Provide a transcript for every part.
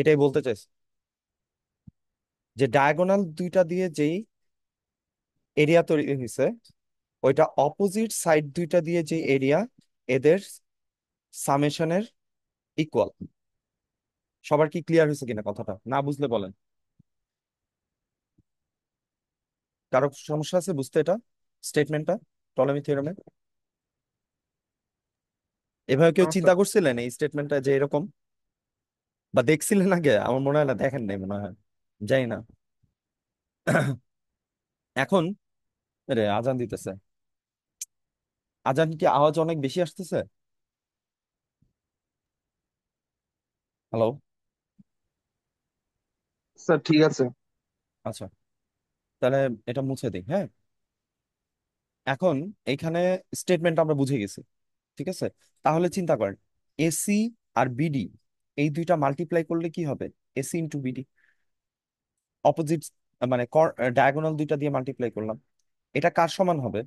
এটাই বলতে চাইছি যে ডায়াগোনাল দুইটা দিয়ে যেই এরিয়া তৈরি হয়েছে ওইটা অপোজিট সাইড দুইটা দিয়ে যে এরিয়া এদের সামেশনের ইকুয়াল সবার কি ক্লিয়ার হয়েছে কিনা কথাটা না বুঝলে বলেন কারো সমস্যা আছে বুঝতে এটা স্টেটমেন্টটা টলেমি থিওরামে এভাবে কেউ হ্যাঁ, চিন্তা করছিলেন এই স্টেটমেন্টটা যে এরকম বা দেখছিলেন আগে আমার মনে হয় না দেখেন নাই মনে হয় যাই না এখন রে আজান দিতেছে আজান কি আওয়াজ অনেক বেশি আসতেছে হ্যালো স্যার ঠিক আছে আচ্ছা তাহলে এটা মুছে দিই হ্যাঁ এখন এইখানে স্টেটমেন্ট আমরা বুঝে গেছি ঠিক আছে তাহলে চিন্তা করেন এসি আর বিডি এই দুইটা মাল্টিপ্লাই করলে কি হবে এসি ইন্টু বিডি অপোজিট মানে ডায়াগোনাল দুইটা দিয়ে মাল্টিপ্লাই করলাম এটা কার সমান হবে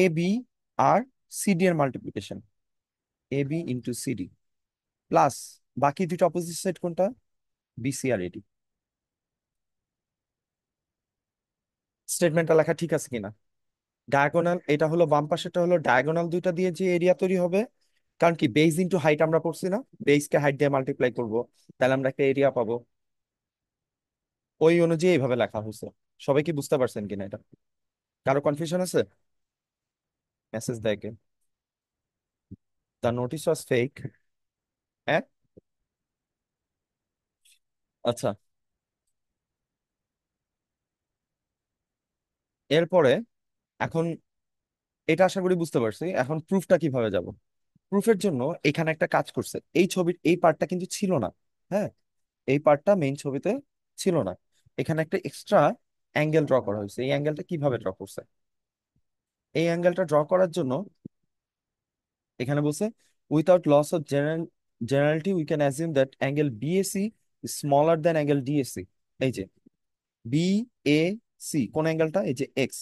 এ বি আর সিডি এর multiplication A B into CD plus বাকি দুইটা অপোজিট সাইড কোনটা বিসি আর এডি স্টেটমেন্টটা লেখা ঠিক আছে কিনা ডায়াগোনাল এটা হলো বাম পাশেটা হলো ডায়াগোনাল দুইটা দিয়ে যে এরিয়া তৈরি হবে কারণ কি বেস ইনটু হাইট আমরা পড়ছি না বেসকে হাইট দিয়ে মাল্টিপ্লাই করবো তাহলে আমরা একটা এরিয়া পাবো ওই অনুযায়ী এইভাবে লেখা হয়েছে সবাই কি বুঝতে পারছেন কিনা এটা কারো কনফিউশন আছে মেসেজ দেয় কে দ্য নোটিস ওয়াজ ফেক হ্যাঁ আচ্ছা এরপরে এখন এটা আশা করি বুঝতে পারছি এখন প্রুফটা কিভাবে যাব প্রুফের জন্য এখানে একটা কাজ করছে এই ছবির এই পার্টটা কিন্তু ছিল না হ্যাঁ এই পার্টটা মেইন ছবিতে ছিল না এখানে একটা এক্সট্রা অ্যাঙ্গেল ড্র করা হয়েছে এই অ্যাঙ্গেলটা কিভাবে ড্র করছে এই অ্যাঙ্গেলটা ড্র করার জন্য এখানে বলছে without loss of general generality we can assume that angle BAC smaller than angle DAC এই যে বি এ সি কোন অ্যাঙ্গেলটা এই যে এক্স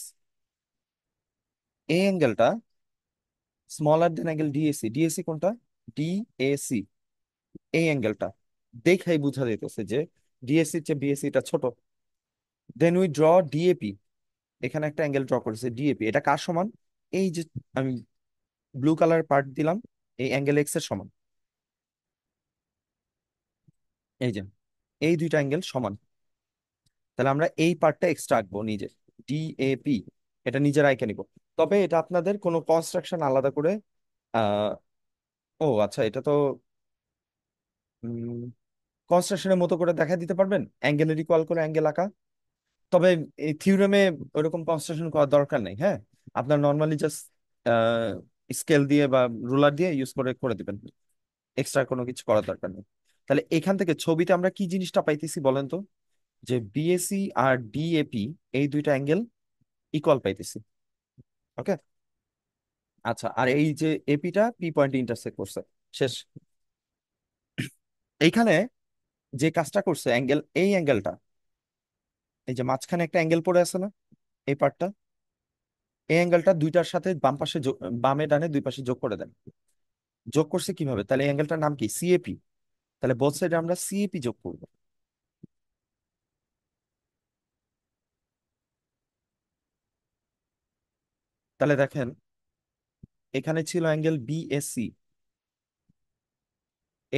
এই অ্যাঙ্গেলটা smaller then angle DAC DAC কোনটা ডিএসি এই অ্যাঙ্গেলটা দেখাই বুঝা যেতেছে যে ডিএসি চেয়ে এটা ছোট দেন উই ড্র ডিএপি এখানে একটা অ্যাঙ্গেল ড্র করেছে ডিএপি এটা কার সমান এই যে আমি ব্লু কালার পার্ট দিলাম এই অ্যাঙ্গেল এক্স এর সমান এই যে এই দুইটা অ্যাঙ্গেল সমান তাহলে আমরা এই পার্টটা এক্সট্রা আঁকবো নিজের ডিএপি এটা নিজের আয়কে নিব তবে এটা আপনাদের কোনো কনস্ট্রাকশন আলাদা করে আহ ও আচ্ছা এটা তো কনস্ট্রাকশনের মতো করে দেখা দিতে পারবেন অ্যাঙ্গেলের ইকুয়াল করে অ্যাঙ্গেল আঁকা তবে এই থিওরেমে ওরকম কনস্ট্রাকশন করার দরকার নেই হ্যাঁ আপনার নর্মালি জাস্ট স্কেল দিয়ে বা রুলার দিয়ে ইউজ করে করে দিবেন এক্সট্রা কোনো কিছু করার দরকার নেই তাহলে এখান থেকে ছবিতে আমরা কি জিনিসটা পাইতেছি বলেন তো যে বিএসি আর ডিএপি এই দুইটা অ্যাঙ্গেল ইকুয়াল পাইতেছি ওকে আচ্ছা আর এই যে এপিটা পি পয়েন্ট ইন্টারসেক্ট করছে শেষ এইখানে যে কাজটা করছে অ্যাঙ্গেল এই অ্যাঙ্গেলটা এই যে মাঝখানে একটা অ্যাঙ্গেল পড়ে আছে না এই পার্টটা এই অ্যাঙ্গেলটা দুইটার সাথে বাম পাশে বামে ডানে দুই পাশে যোগ করে দেন যোগ করছে কিভাবে তাহলে অ্যাঙ্গেলটার নাম কি সিএপি তাহলে বোথ সাইডে আমরা সিএপি যোগ করবো তাহলে দেখেন এখানে ছিল অ্যাঙ্গেল বিএসি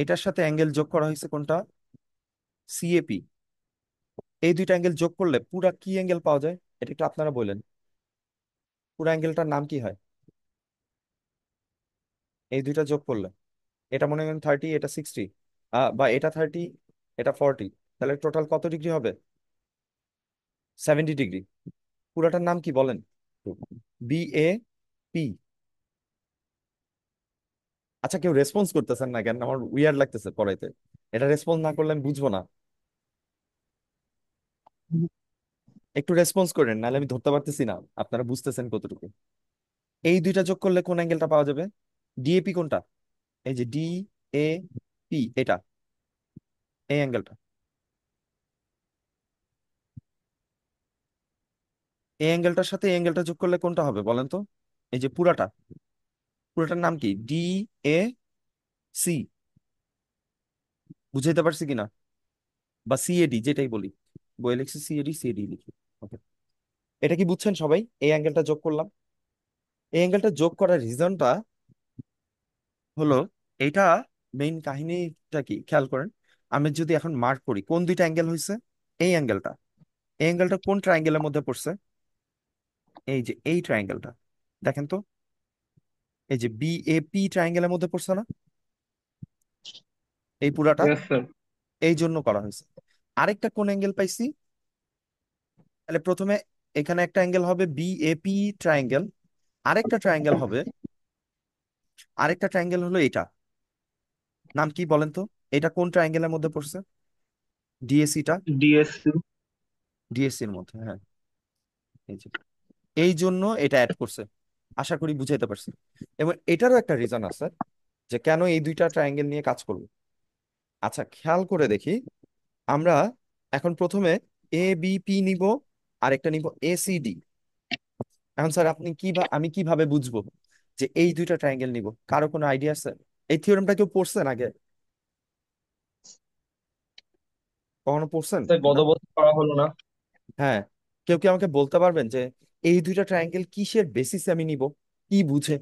এটার সাথে অ্যাঙ্গেল যোগ করা হয়েছে কোনটা সিএপি এই দুইটা অ্যাঙ্গেল যোগ করলে পুরা কি অ্যাঙ্গেল পাওয়া যায় এটা একটু আপনারা বলেন পুরো অ্যাঙ্গেলটার নাম কি হয় এই দুইটা যোগ করলে এটা মনে করেন থার্টি এটা সিক্সটি বা এটা থার্টি এটা ফর্টি তাহলে টোটাল কত ডিগ্রি হবে সেভেন্টি ডিগ্রি পুরাটার নাম কি বলেন বিএপি পি আচ্ছা কেউ রেসপন্স করতেছেন না কেন আমার উইয়ার লাগতেছে পড়াইতে এটা রেসপন্স না করলে আমি বুঝবো না একটু রেসপন্স করেন নাহলে আমি ধরতে পারতেছি না আপনারা বুঝতেছেন কতটুকু এই দুইটা যোগ করলে কোন অ্যাঙ্গেলটা পাওয়া যাবে ডিএপি কোনটা এই যে ডি এ পি এটা এই অ্যাঙ্গেলটা এই অ্যাঙ্গেলটার সাথে এই অ্যাঙ্গেলটা যোগ করলে কোনটা হবে বলেন তো এই যে পুরাটা পুরাটার নাম কি ডি এ সি বুঝাইতে পারছি কিনা বা সিএডি যেটাই বলি বই লিখছি সিএডি সিএডি লিখি ওকে এটা কি বুঝছেন সবাই এই অ্যাঙ্গেলটা যোগ করলাম এই অ্যাঙ্গেলটা যোগ করার রিজনটা হলো এটা মেইন কাহিনীটা কি খেয়াল করেন আমি যদি এখন মার্ক করি কোন দুইটা অ্যাঙ্গেল হয়েছে এই অ্যাঙ্গেলটা এই অ্যাঙ্গেলটা কোন ট্রায়াঙ্গেলের মধ্যে পড়ছে এই যে এই ট্রায়াঙ্গেলটা দেখেন তো এই যে বিএপি ট্রায়াঙ্গেলের মধ্যে পড়ছে না এই পুরাটা এই জন্য করা হয়েছে আরেকটা কোন অ্যাঙ্গেল পাইছি তাহলে প্রথমে এখানে একটা অ্যাঙ্গেল হবে বিএপি ট্রায়াঙ্গেল আরেকটা ট্রায়াঙ্গেল হবে আরেকটা ট্রায়াঙ্গেল হলো এটা নাম কি বলেন তো এটা কোন ট্রায়াঙ্গেলের মধ্যে পড়ছে ডিএসিটা ডিএসসি ডিএসসির মধ্যে হ্যাঁ এই যে এই জন্য এটা অ্যাড করছে আশা করি বুঝাইতে পারছি এবং এটারও একটা রিজন আছে যে কেন এই দুইটা ট্রায়াঙ্গেল নিয়ে কাজ করব আচ্ছা খেয়াল করে দেখি আমরা এখন প্রথমে এ বি পি নিব আর একটা নিব এ সি ডি এখন স্যার আপনি কি আমি কিভাবে বুঝবো যে এই দুইটা ট্রায়াঙ্গেল নিব কারো কোনো আইডিয়া আছে এই থিওরামটা কেউ পড়ছেন আগে কখনো পড়ছেন হলো না হ্যাঁ কেউ কি আমাকে বলতে পারবেন যে এই দুইটা ট্রায়াঙ্গেল কিসের বেসিসে আমি নিব কি বুঝে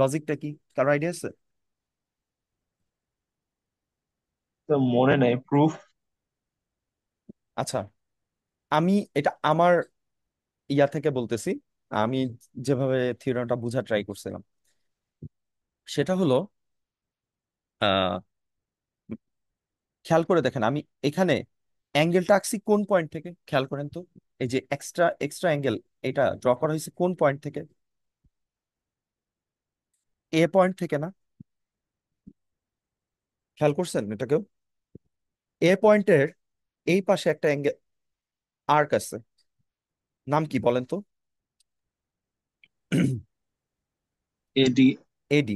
লজিকটা কি কারো আইডিয়া আছে মনে নাই প্রুফ আচ্ছা আমি এটা আমার ইয়া থেকে বলতেছি আমি যেভাবে থিওরিটা বুঝার ট্রাই করছিলাম সেটা হলো আহ খেয়াল করে দেখেন আমি এখানে অ্যাঙ্গেলটা আঁকছি কোন পয়েন্ট থেকে খেয়াল করেন তো এই যে এক্সট্রা এক্সট্রা অ্যাঙ্গেল এটা ড্র করা হয়েছে কোন পয়েন্ট থেকে এ পয়েন্ট থেকে না খেয়াল করছেন এটাকেও এ পয়েন্টের এই পাশে একটা অ্যাঙ্গেল আর্ক আছে নাম কি বলেন তো এডি এডি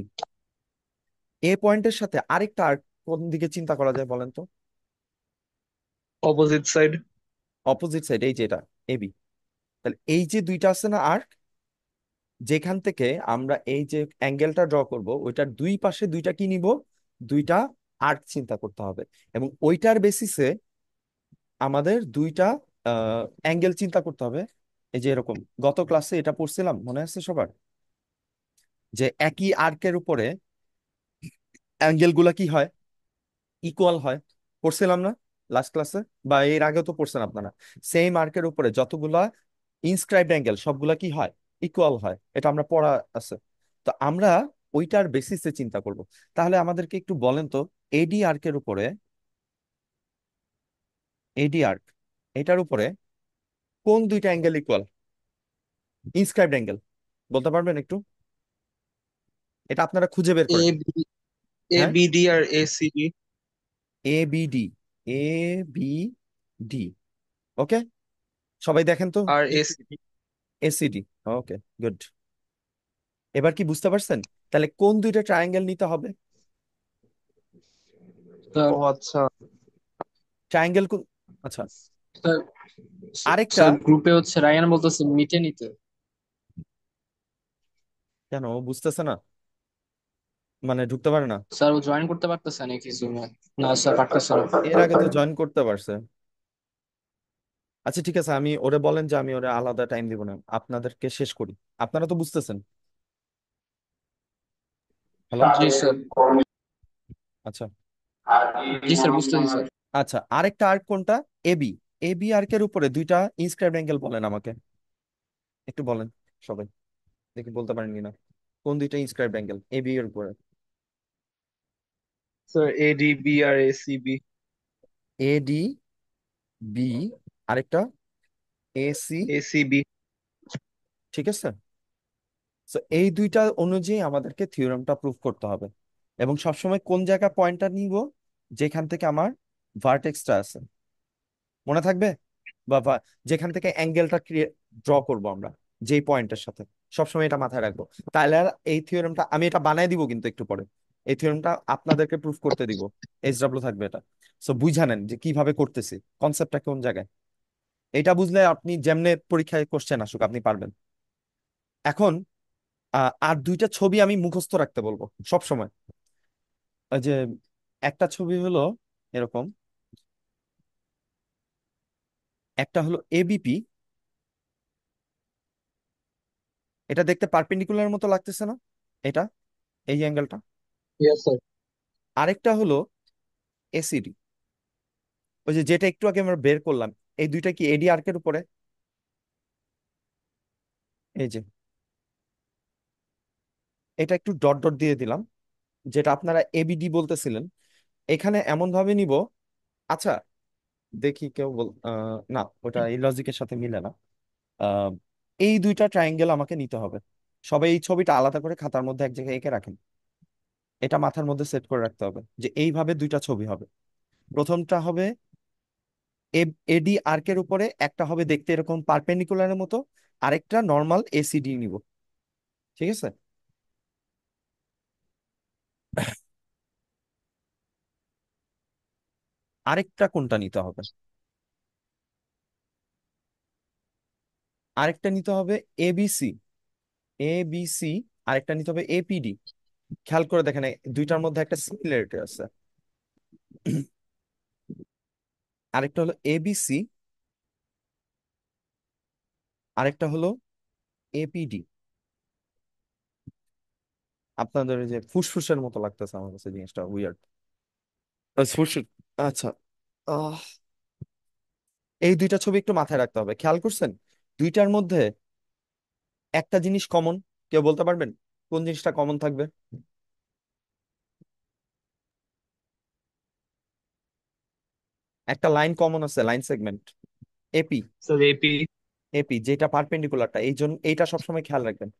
এ পয়েন্টের সাথে আরেকটা আর্ক কোন দিকে চিন্তা করা যায় বলেন তো অপোজিট সাইড অপোজিট সাইড এই যে এটা এবি তাহলে এই যে দুইটা আছে না আর্ক যেখান থেকে আমরা এই যে অ্যাঙ্গেলটা ড্র করব ওইটার দুই পাশে দুইটা কি নিব দুইটা আর্ক চিন্তা করতে হবে এবং ওইটার বেসিসে আমাদের দুইটা অ্যাঙ্গেল চিন্তা করতে হবে এই যে এরকম গত ক্লাসে এটা পড়ছিলাম মনে আছে সবার যে একই আর্কের উপরে অ্যাঙ্গেলগুলা কি হয় ইকুয়াল হয় পড়ছিলাম না লাস্ট ক্লাসে বা এর আগেও তো পড়ছেন আপনারা সেম আর্কের উপরে যতগুলা ইনস্ক্রাইবড অ্যাঙ্গেল সবগুলা কি হয় ইকুয়াল হয় এটা আমরা পড়া আছে তো আমরা ওইটার বেসিসে চিন্তা করব তাহলে আমাদেরকে একটু বলেন তো এডি আর্কের উপরে এডি আর্ক এটার উপরে কোন দুইটা অ্যাঙ্গেল ইকুয়াল ইনস্ক্রাইবড অ্যাঙ্গেল বলতে পারবেন একটু এটা আপনারা খুঁজে বের করেন এবিডি আর ACD ABD A B D okay সবাই দেখেন তো আর এসিডি এসিডি ওকে গুড এবার কি বুঝতে পারছেন তাহলে কোন দুইটা ট্রায়াঙ্গেল নিতে হবে স্যার ও আচ্ছা ট্রায়াঙ্গেল কোন আচ্ছা স্যার আরেকটা স্যার গ্রুপে হচ্ছে রায়ান বলতেছে মিটে নিতে কেন বুঝতেছে না মানে ঢুকতে পারে না স্যার ও জয়েন করতে পারতেছে নাকি জুমে না স্যার পারতেছে না এর আগে তো জয়েন করতে পারছে আচ্ছা ঠিক আছে আমি ওরে বলেন যে আমি ওরে আলাদা টাইম দিব না আপনাদেরকে শেষ করি আপনারা তো বুঝতেছেন হ্যালো জি স্যার আচ্ছা জি স্যার বুঝতেছি স্যার আচ্ছা আরেকটা আর্ক কোনটা এবি এবি আর্কের উপরে দুইটা ইনস্ক্রাইব অ্যাঙ্গেল বলেন আমাকে একটু বলেন সবাই দেখি বলতে পারেন কিনা কোন দুইটা ইনস্ক্রাইব অ্যাঙ্গেল এবি এর উপরে স্যার এ ডি বি আর A C B A D B আরেকটা A C A C B ঠিক আছে তো এই দুইটা অনুযায়ী আমাদেরকে থিওরামটা প্রুফ করতে হবে এবং সবসময় কোন জায়গা পয়েন্টটা নিব যেখান থেকে আমার ভার্টেক্সটা আছে মনে থাকবে বা যেখান থেকে অ্যাঙ্গেলটা ক্রিয়েট ড্র করব আমরা যেই পয়েন্টের সাথে সবসময় এটা মাথায় রাখবো তাহলে আর এই থিওরামটা আমি এটা বানাই দিব কিন্তু একটু পরে এই থিওরেমটা আপনাদেরকে প্রুফ করতে দিব এস ডাব্লিউ থাকবে এটা সো বুঝা নেন যে কিভাবে করতেছি কনসেপ্টটা কোন জায়গায় এটা বুঝলে আপনি যেমনে পরীক্ষায় কোশ্চেন আসুক আপনি পারবেন এখন আর দুইটা ছবি আমি মুখস্থ রাখতে বলবো সব সময় ওই যে একটা ছবি হলো এরকম একটা হলো এবিপি এটা দেখতে পারপেন্ডিকুলার মতো লাগতেছে না এটা এই অ্যাঙ্গেলটা ইয়েস স্যার আরেকটা হলো এসিডি ওই যে যেটা একটু আগে আমরা বের করলাম এই দুইটা কি এডি আর্কের উপরে এই যে এটা একটু ডট ডট দিয়ে দিলাম যেটা আপনারা এবিডি বলতেছিলেন এখানে এমন ভাবে নিব আচ্ছা দেখি কেউ বল না ওটা এই লজিকের সাথে মিলে না এই দুইটা ট্রায়াঙ্গেল আমাকে নিতে হবে সবাই এই ছবিটা আলাদা করে খাতার মধ্যে এক জায়গায় এঁকে রাখেন এটা মাথার মধ্যে সেট করে রাখতে হবে যে এইভাবে দুইটা ছবি হবে প্রথমটা হবে এডি আর্কের উপরে একটা হবে দেখতে এরকম পারপেন্ডিকুলারের মতো আরেকটা নর্মাল এসিডি নিব ঠিক আছে আরেকটা কোনটা নিতে হবে আরেকটা নিতে হবে এবিসি এবিসি আরেকটা নিতে হবে এপিডি খেয়াল করে দেখেন দুইটার মধ্যে একটা সিমিলারিটি আছে আরেকটা হলো এবিসি আরেকটা হলো এপিডি আপনাদের যে ফুসফুসের মতো লাগতেছে আমার কাছে জিনিসটা উইয়ার্ড আচ্ছা এই দুইটা ছবি একটু মাথায় রাখতে হবে খেয়াল করছেন দুইটার মধ্যে একটা জিনিস কমন কেউ বলতে পারবেন কোন জিনিসটা কমন থাকবে একটা লাইন কমন আছে line segment AP sir AP AP যেটা পারপেন্ডিকুলারটা এই জন্য এইটা সবসময় খেয়াল রাখবেন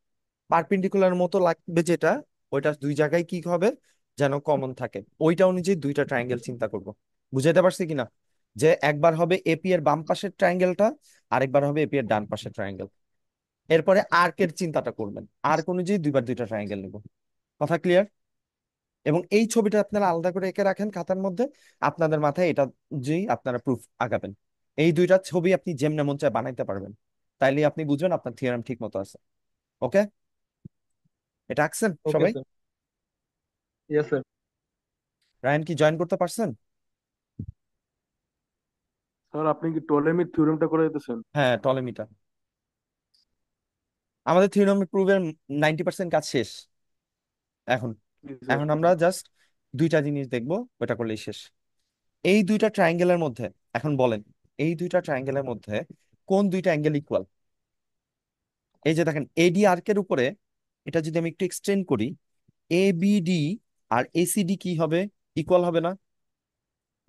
পারপেন্ডিকুলার মতো লাগবে যেটা ওইটা দুই জায়গায় কি হবে যেন কমন থাকে ওইটা অনুযায়ী দুইটা ট্রায়াঙ্গেল চিন্তা করব বুঝাইতে পারছি কিনা যে একবার হবে এপি এর বাম পাশের ট্রায়াঙ্গেলটা আরেকবার হবে এপি এর ডান পাশের ট্রায়াঙ্গেল এরপরে আর্কের চিন্তাটা করবেন আর্ক অনুযায়ী দুইবার দুইটা ট্রায়াঙ্গেল নেব কথা ক্লিয়ার এবং এই ছবিটা আপনারা আলাদা করে এঁকে রাখেন খাতার মধ্যে আপনাদের মাথায় এটা যে আপনারা প্রুফ আগাবেন এই দুইটা ছবি আপনি যেমন মন চায় বানাইতে পারবেন তাইলে আপনি বুঝবেন আপনার থিওরাম ঠিক মতো আছে ওকে এটা আঁকছেন সবাই রায়ন কি জয়েন করতে পারছেন স্যার আপনি কি টলেমির থিওরামটা করে দিতেছেন হ্যাঁ টলেমিটা আমাদের থিওরিম প্রুভের নাইনটি পার্সেন্ট কাজ শেষ এখন এখন আমরা জাস্ট দুইটা জিনিস দেখবো ওটা করলেই শেষ এই দুইটা ট্রায়াঙ্গেলের মধ্যে এখন বলেন এই দুইটা ট্রায়াঙ্গেলের মধ্যে কোন দুইটা অ্যাঙ্গেল ইকুয়াল এই যে দেখেন এডি আর্কের উপরে এটা যদি আমি একটু এক্সটেন্ড করি এ বিডি আর এসিডি কি হবে ইকুয়াল হবে না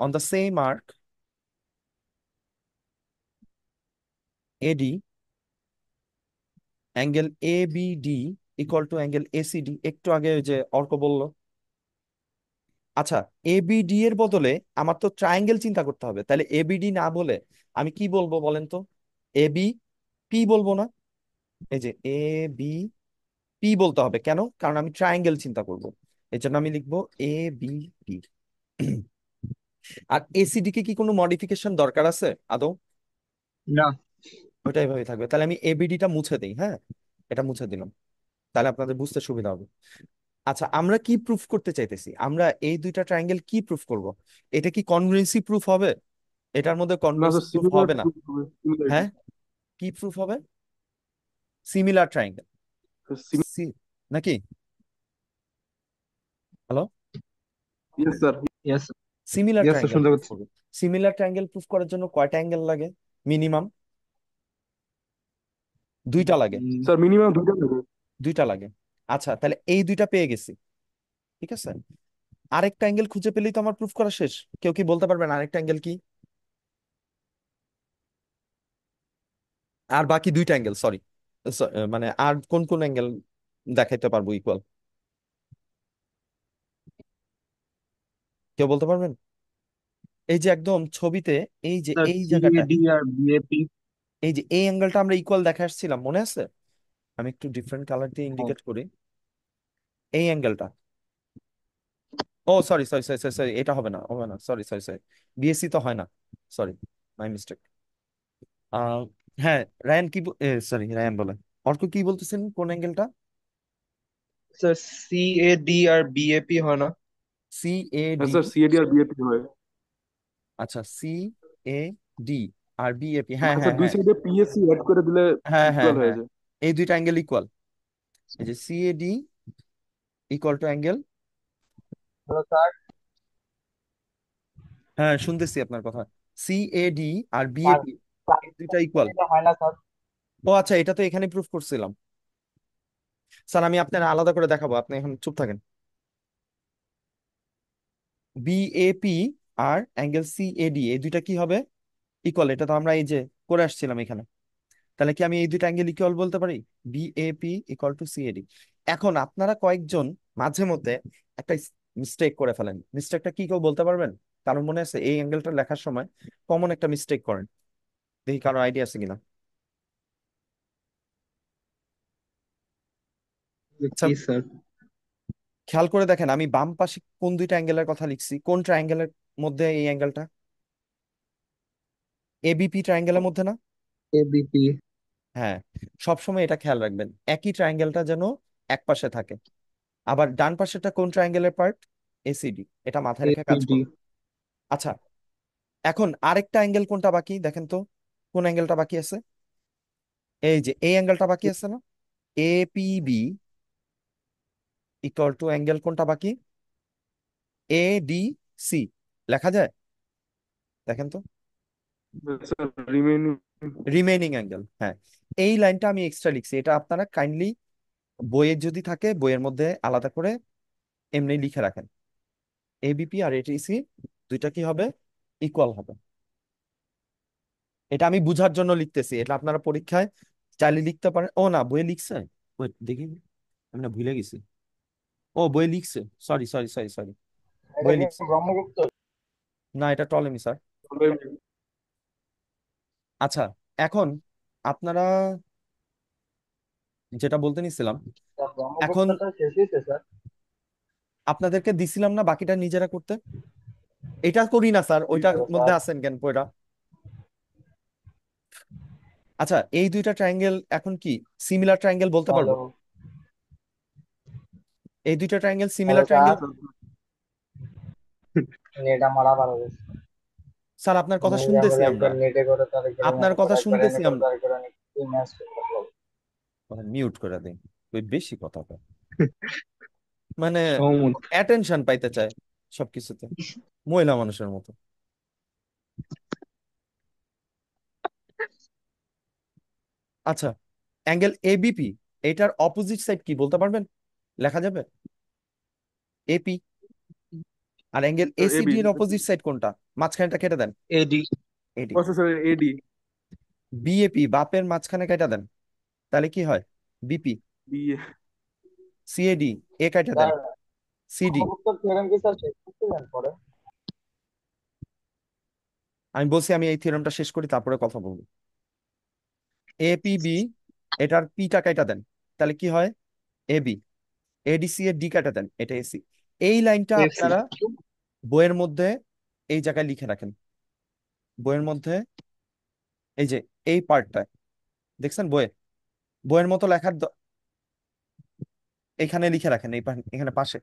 on the same arc AD angle A B D equal to angle ACD একটু আগে যে অর্ক বলল আচ্ছা এবিডি এর বদলে আমার তো ট্রায়াঙ্গেল চিন্তা করতে হবে তাহলে এবিডি না বলে আমি কি বলবো বলেন তো এবি পি বলবো না এই যে এ বি পি বলতে হবে কেন কারণ আমি ট্রায়াঙ্গেল চিন্তা করব এর জন্য আমি লিখবো এ বি পি আর এসিডি কে কি কোনো মডিফিকেশন দরকার আছে আদৌ না ওইটা এভাবে থাকবে তাহলে আমি এবিডিটা মুছে দিই হ্যাঁ এটা মুছে দিলাম তাহলে আপনাদের বুঝতে সুবিধা হবে আচ্ছা আমরা কি প্রুফ করতে চাইতেছি আমরা এই দুইটা ট্রায়াঙ্গেল কি প্রুফ করব এটা কি কনভেন্সি প্রুফ হবে এটার মধ্যে কনগ্রুয়েন্সি প্রুফ হবে না হ্যাঁ কি প্রুফ হবে সিমিলার ট্রায়াঙ্গেল নাকি hello yes sir yes similar triangle similar triangle proof করার জন্য কয়টা অ্যাঙ্গেল লাগে মিনিমাম দুইটা লাগে স্যার মিনিমাম দুইটা লাগে দুইটা লাগে আচ্ছা তাহলে এই দুইটা পেয়ে গেছি ঠিক আছে আরেকটা অ্যাঙ্গেল খুঁজে পেলেই তো আমার প্রুফ করা শেষ কেউ কি বলতে পারবেন আরেকটা অ্যাঙ্গেল কি আর বাকি দুইটা অ্যাঙ্গেল সরি মানে আর কোন কোন অ্যাঙ্গেল দেখাইতে পারবো ইকুয়াল কেউ বলতে পারবেন এই যে একদম ছবিতে এই যে এই জায়গাটা এই যে এই অ্যাঙ্গেলটা আমরা ইকুয়াল দেখে আসছিলাম মনে আছে আমি একটু ডিফারেন্ট কালার দিয়ে ইন্ডিকেট হ্যাঁ। করি এই অ্যাঙ্গেলটা ও sorry sorry sorry sorry sorry এটা হবে না হবে না সরি সরি সরি বিএসসি তো হয় না সরি মাই মিস্টেক হ্যাঁ রায়ান কি সরি রায়ান বলে অর্ক কি বলতেছেন কোন অ্যাঙ্গেলটা স্যার সি এ ডি আর বিএপি হয় না C A D sir C A D আর বিএপি হয় আচ্ছা সি এ ডি আর বিএপি হ্যাঁ আচ্ছা হ্যাঁ দুই হ্যাঁ সাইডে পিএসসি অ্যাড করে দিলে হ্যাঁ হ্যাঁ ইকুয়াল হয়ে হ্যাঁ যায় এই দুইটা অ্যাঙ্গেল ইকুয়াল এই যে CAD equal to angle hello sir হ্যাঁ শুনতেছি আপনার কথা সিএডি আর বিএপি দুইটা ইকুয়াল হয় না স্যার ও আচ্ছা এটা তো এখানে প্রুফ করছিলাম স্যার আমি আপনার আলাদা করে দেখাবো আপনি এখন চুপ থাকেন বিএপি আর অ্যাঙ্গেল সিএডি এই দুইটা কি হবে ইকুয়াল এটা তো আমরা এই যে করে আসছিলাম এখানে তাহলে কি আমি এই দুইটা অ্যাঙ্গেল ইকুয়াল বলতে পারি বিএপি ইকুয়াল টু সিএডি এখন আপনারা কয়েকজন মাঝে মধ্যে একটা মিস্টেক করে ফেলেন মিস্টেকটা কি কেউ বলতে পারবেন কারণ মনে আছে এই অ্যাঙ্গেলটা লেখার সময় কমন একটা মিস্টেক করেন দেখি কারো আইডিয়া আছে কিনা আচ্ছা। খেয়াল করে দেখেন আমি বাম পাশে কোন দুইটা অ্যাঙ্গেলের কথা লিখছি কোন ট্রায়াঙ্গেলের মধ্যে এই অ্যাঙ্গেলটা এবিপি ট্রায়াঙ্গেলের মধ্যে না এবিপি হ্যাঁ সবসময় এটা খেয়াল রাখবেন একই ট্রায়াঙ্গেলটা যেন এক পাশে থাকে আবার ডান পাশেটা কোন ট্রায়াঙ্গেলের পার্ট এসিডি এটা মাথায় রেখে কাজ এবিডি আচ্ছা এখন আরেকটা অ্যাঙ্গেল কোনটা বাকি দেখেন তো কোন অ্যাঙ্গেলটা বাকি আছে এই যে এই অ্যাঙ্গেলটা বাকি আছে না এপিবি ইকুয়াল টু অ্যাঙ্গেল কোনটা বাকি এডিসি লেখা যায় দেখেন তো রিমেইনিং অ্যাঙ্গেল হ্যাঁ এই লাইনটা আমি এক্সট্রা লিখছি এটা আপনারা কাইন্ডলি বইয়ের যদি থাকে বইয়ের মধ্যে আলাদা করে এমনি লিখে রাখেন এবিপি আর এটিসি দুইটা কি হবে ইকুয়াল হবে এটা আমি বুঝার জন্য লিখতেছি এটা আপনারা পরীক্ষায় চাইলে লিখতে পারেন ও না বইয়ে লিখছে দেখি আমি না ভুলে গেছি ও বইয়ে লিখছে সরি সরি সরি সরি বইয়ে লিখছে না এটা টলেমি স্যার আচ্ছা এখন আপনারা যেটা বলতে নিছিলাম এখন ব্রহ্মপুত্রটা শেষ হয়েছে স্যার আপনাদেরকে দিছিলাম না বাকিটা নিজেরা করতে এটা করি না স্যার ওইটার মধ্যে আছেন কেন পয়টা আচ্ছা এই দুইটা ট্রায়াঙ্গেল এখন কি সিমিলার ট্রায়াঙ্গেল বলতে পারবো এই দুইটা ট্রায়াঙ্গেল সিমিলার ট্রায়াঙ্গেল নেট মারা আবার স্যার আপনার কথা শুনতেছি আমরা আপনার কথা শুনতেছি আমরা মিউট করে দিন ওই বেশি কথা মানে অ্যাটেনশন পাইতে চায় সবকিছুতে মহিলা মানুষের মতো আচ্ছা অ্যাঙ্গেল এবিপি এটার অপোজিট সাইড কি বলতে পারবেন লেখা যাবে এপি আর অ্যাঙ্গেল এসিডি এর অপোজিট সাইড কোনটা মাঝখানেটা কেটে দেন এডি এডি প্রসেসরের এডি বিএপি বাপের মাঝখানে কেটে দেন তাহলে কি হয় বিপি সিএডি এ কেটে দেন সিডি আমি বলছি আমি এই থিওরামটা শেষ করি তারপরে কথা বলবো এপিবি এটার পিটা কেটে দেন তাহলে কি হয় এবি এডিসি এর ডি কেটে দেন এটা এসি এই লাইনটা আপনারা বইয়ের মধ্যে এই জায়গায় লিখে রাখেন বইয়ের মধ্যে এই যে এই পার্টটায় দেখছেন বইয়ে বইয়ের মতো লেখার এখানে লিখে রাখেন এই এখানে পাশে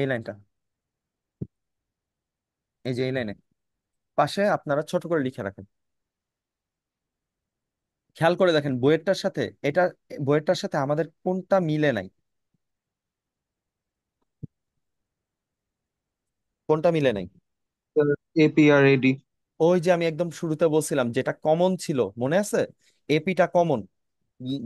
এই লাইনটা এই যে এই লাইনে পাশে আপনারা ছোট করে লিখে রাখেন খেয়াল করে দেখেন বইয়েরটার সাথে এটা বইয়েরটার সাথে আমাদের কোনটা মিলে নাই কোনটা মিলে নাই এপি আর ওই যে আমি একদম শুরুতে বলছিলাম যেটা কমন ছিল মনে আছে এপিটা কমন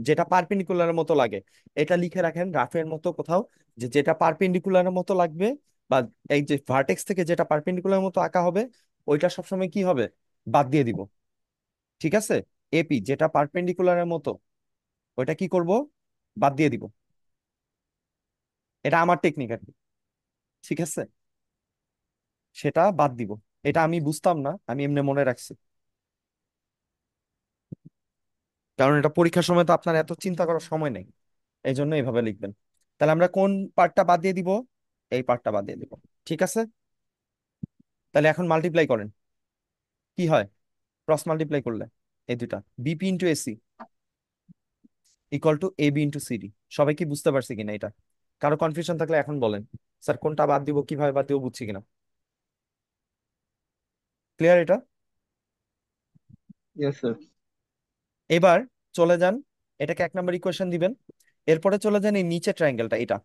যেটা পারপেন্ডিকুলারের মতো লাগে এটা লিখে রাখেন রাফের মতো কোথাও যে যেটা পারপেন্ডিকুলারের মতো লাগবে বা এই যে ভার্টেক্স থেকে যেটা পারপেন্ডিকুলারের মতো আঁকা হবে ওইটা সবসময় কি হবে বাদ দিয়ে দিব ঠিক আছে এপি যেটা পারপেন্ডিকুলারের মতো ওইটা কি করব বাদ দিয়ে দিব এটা আমার টেকনিক আর কি ঠিক আছে সেটা বাদ দিব এটা আমি বুঝতাম না আমি এমনি মনে রাখছি কারণ এটা পরীক্ষার সময় তো আপনার এত চিন্তা করার সময় নেই এই জন্য এইভাবে লিখবেন তাহলে আমরা কোন পার্টটা বাদ দিয়ে দিব এই পার্টটা বাদ দিয়ে দিব ঠিক আছে তাহলে এখন মাল্টিপ্লাই করেন কি হয় ক্রস মাল্টিপ্লাই করলে এই দুটা BP into AC equal to A B into CD সবাই কি বুঝতে পারছি কিনা এটা কারো কনফিউশন থাকলে এখন বলেন স্যার কোনটা বাদ দিব কিভাবে বাদ দিব বুঝছি কিনা ক্লিয়ার এটা ইয়েস স্যার এবার চলে যান এটাকে এক নাম্বার ইকুয়েশন দিবেন এরপরে চলে যান এই নিচে ট্রায়াঙ্গেলটা এটা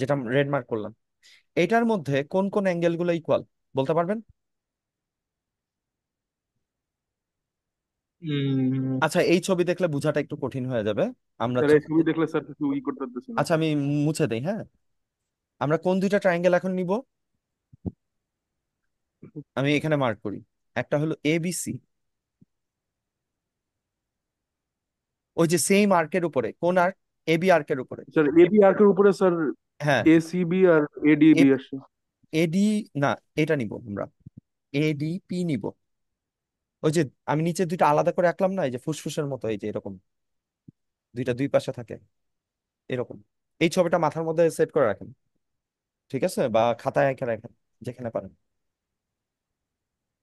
যেটা রেড মার্ক করলাম এটার মধ্যে কোন কোন অ্যাঙ্গেল গুলো ইকুয়াল বলতে পারবেন আচ্ছা এই ছবি দেখলে বোঝাটা একটু কঠিন হয়ে যাবে আমরা ছবি দেখলে স্যার কিছু ই করতে পারতেছি না আচ্ছা আমি মুছে দেই হ্যাঁ আমরা কোন দুইটা ট্রায়াঙ্গেল এখন নিব আমি এখানে মার্ক করি একটা হলো এবিসি ওই যে সেম আর্কের উপরে কোন আর্ক এবি আর্কের উপরে স্যার এবি আর্কের উপরে স্যার হ্যাঁ এসিবি আর এডিবি এডি না এটা নিব আমরা এডিপি নিব ওই যে আমি নিচে দুইটা আলাদা করে রাখলাম না এই যে ফুসফুসের মতো এই যে এরকম দুইটা দুই পাশে থাকে এরকম এই ছবিটা মাথার মধ্যে সেট করে রাখেন ঠিক আছে বা খাতায় এঁকে রাখেন যেখানে পারেন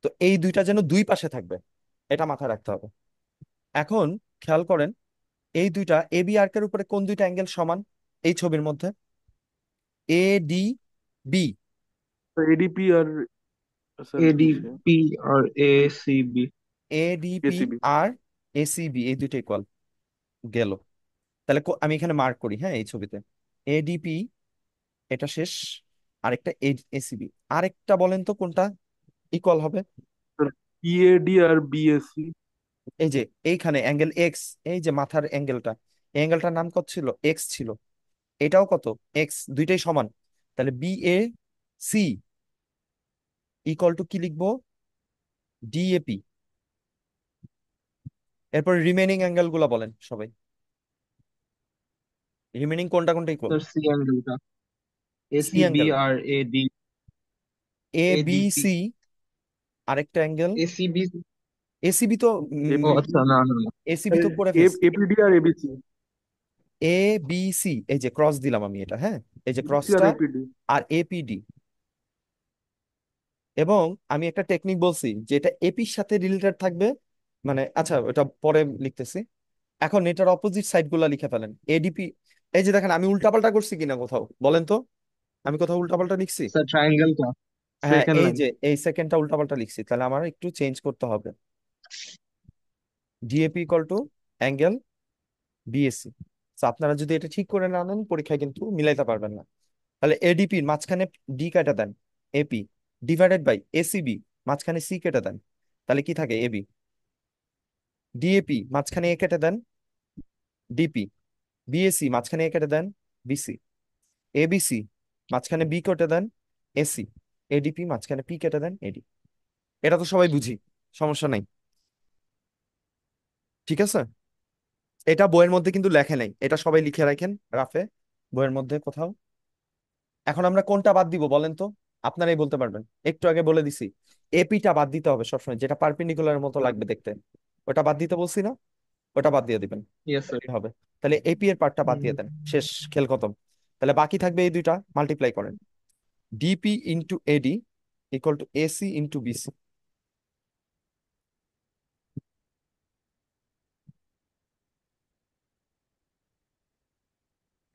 তো এই দুইটা যেন দুই পাশে থাকবে এটা মাথায় রাখতে হবে এখন খেয়াল করেন এই দুইটা এ বি আর্কের উপরে কোন দুইটা অ্যাঙ্গেল সমান এই ছবির মধ্যে এ ডি বি এডিপি আর এডিপি আর এসিবি এডিপি আর এসিবি এই দুইটা ইকুয়াল গেল তাহলে আমি এখানে মার্ক করি হ্যাঁ এই ছবিতে এডিপি এটা শেষ আরেকটা এসিবি আরেকটা বলেন তো কোনটা ইকুয়াল হবে পিএডি আর বিএসি এই যে এইখানে অ্যাঙ্গেল এক্স এই যে মাথার অ্যাঙ্গেলটা অ্যাঙ্গেলটার নাম কত ছিল এক্স ছিল এটাও কত এক্স দুইটাই সমান তাহলে B A C equal to কি লিখবো ডিএপি এরপর রিমেনিং অ্যাঙ্গেল গুলা বলেন সবাই রিমেনিং কোনটা কোনটা ইকুয়াল সি অ্যাঙ্গেলটা এ সি বি আর A D A B C আরেকটা অ্যাঙ্গেল এসিবি এসিবি তো ও আচ্ছা না না না এসিবি তো করে ফেলছি এপিডি আর এবিসি এ বি সি এই যে ক্রস দিলাম আমি এটা হ্যাঁ এই যে ক্রসটা এপিডি আর এপিডি এবং আমি একটা টেকনিক বলছি যে এটা এপির সাথে রিলেটেড থাকবে মানে আচ্ছা এটা পরে লিখতেছি এখন এটার অপোজিট সাইড গুলা লিখে ফেলেন এডিপি এই যে দেখেন আমি উল্টাপাল্টা করছি কিনা কোথাও বলেন তো আমি কোথাও উল্টাপাল্টা লিখছি স্যার ট্রায়াঙ্গেলটা হ্যাঁ সেকেন্ড এই লাইন যে এই সেকেন্ডটা উল্টাপাল্টা লিখছি তাহলে আমার একটু চেঞ্জ করতে হবে DAP equal to angle BSC আপনারা যদি এটা ঠিক করে না নেন পরীক্ষায় কিন্তু মিলাইতে পারবেন না তাহলে এডিপির মাঝখানে ডি কাটা দেন এপি ডিভাইডেড বাই এসিবি মাঝখানে সি কেটে দেন তাহলে কি থাকে এবি ডিএপি মাঝখানে এ কেটে দেন ডিপি বিএসি মাঝখানে এ কেটে দেন বিসি এবিসি মাঝখানে বি কেটে দেন এসি এডিপি মাঝখানে পি কেটে দেন এডি এটা তো সবাই বুঝি সমস্যা নাই ঠিক আছে এটা বইয়ের মধ্যে কিন্তু লেখে নাই এটা সবাই লিখে রাখেন রাফে বইয়ের মধ্যে কোথাও এখন আমরা কোনটা বাদ দিব বলেন তো আপনারাই বলতে পারবেন একটু আগে বলে দিছি এপিটা বাদ দিতে হবে সবসময় যেটা পারপেন্ডিকুলার মতো লাগবে দেখতে ওটা বাদ দিতে বলছি না ওটা বাদ দিয়ে দিবেন হবে তাহলে এপি এর পার্টটা বাদ দিয়ে দেন শেষ খেল খতম তাহলে বাকি থাকবে এই দুইটা মাল্টিপ্লাই করেন DP into AD equal to AC into BC.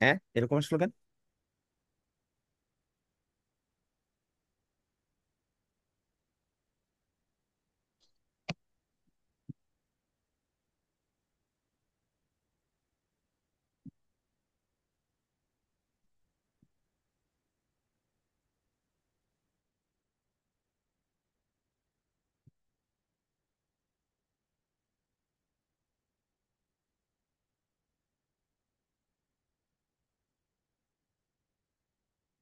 হ্যাঁ এরকম স্লোগান